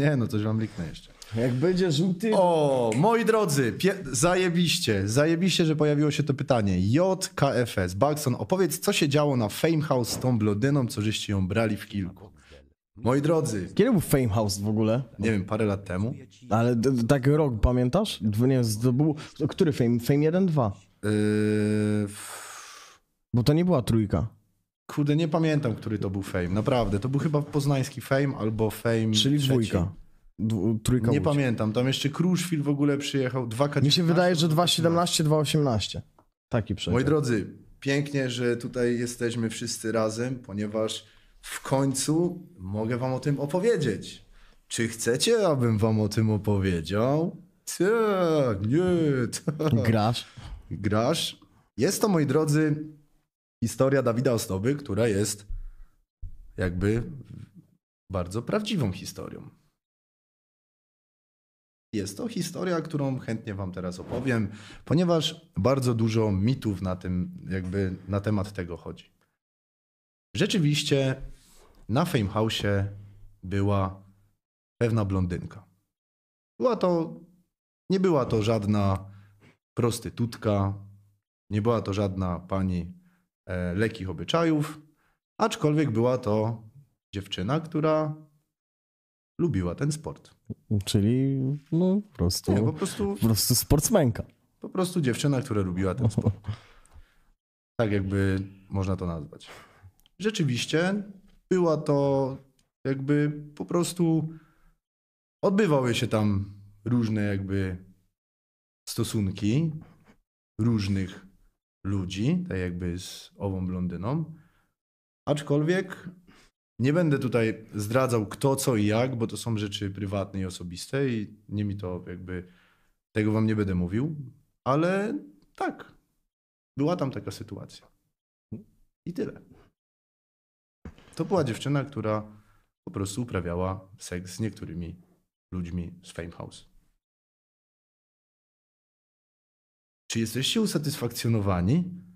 Nie, no coś wam wyknę jeszcze. Jak będzie żółty... O, moi drodzy, pie- zajebiście, zajebiście, że pojawiło się to pytanie. JKFS, Balkson, opowiedz, co się działo na Famehouse z tą blodyną, co żeście ją brali w kilku. Moi drodzy, Kiedy był Fame House w ogóle? nie wiem, parę lat temu, Ale d- d- tak rok, pamiętasz? Nie wiem, to był... Który Fame? Fame 1, 2. yy, Bo to nie była trójka. Kurde, nie pamiętam, który to był fame. Naprawdę, to był chyba poznański fame albo fame. Czyli trzeci. dwójka. Dwu, trójka nie Łódź. pamiętam, tam jeszcze Kruszwil w ogóle przyjechał, 2 Mi się wydaje, że 2.17, 2.18. Taki przejazd. Moi drodzy, pięknie, że tutaj jesteśmy wszyscy razem, ponieważ w końcu mogę wam o tym opowiedzieć. Czy chcecie, abym wam o tym opowiedział? Tak, nie. Tak. Grasz? Grasz? Jest to, moi drodzy, historia Dawida Ozdoby, która jest jakby bardzo prawdziwą historią. Jest to historia, którą chętnie Wam teraz opowiem, ponieważ bardzo dużo mitów na, tym, jakby na temat tego chodzi. Rzeczywiście na Fame House była pewna blondynka. Była to, nie była to żadna prostytutka, nie była to żadna pani E, lekkich obyczajów, aczkolwiek była to dziewczyna, która lubiła ten sport. Czyli no, po, prostu, Nie, po prostu. Po prostu sportsmenka. Po prostu dziewczyna, która lubiła ten sport. Tak jakby można to nazwać. Rzeczywiście była to jakby po prostu odbywały się tam różne jakby stosunki różnych ludzi, tak jakby z ową blondyną. Aczkolwiek nie będę tutaj zdradzał kto, co i jak, bo to są rzeczy prywatne i osobiste i nie mi to jakby, tego wam nie będę mówił, ale tak, była tam taka sytuacja. I tyle. To była dziewczyna, która po prostu uprawiała seks z niektórymi ludźmi z Fame House. Czy jesteście usatysfakcjonowani?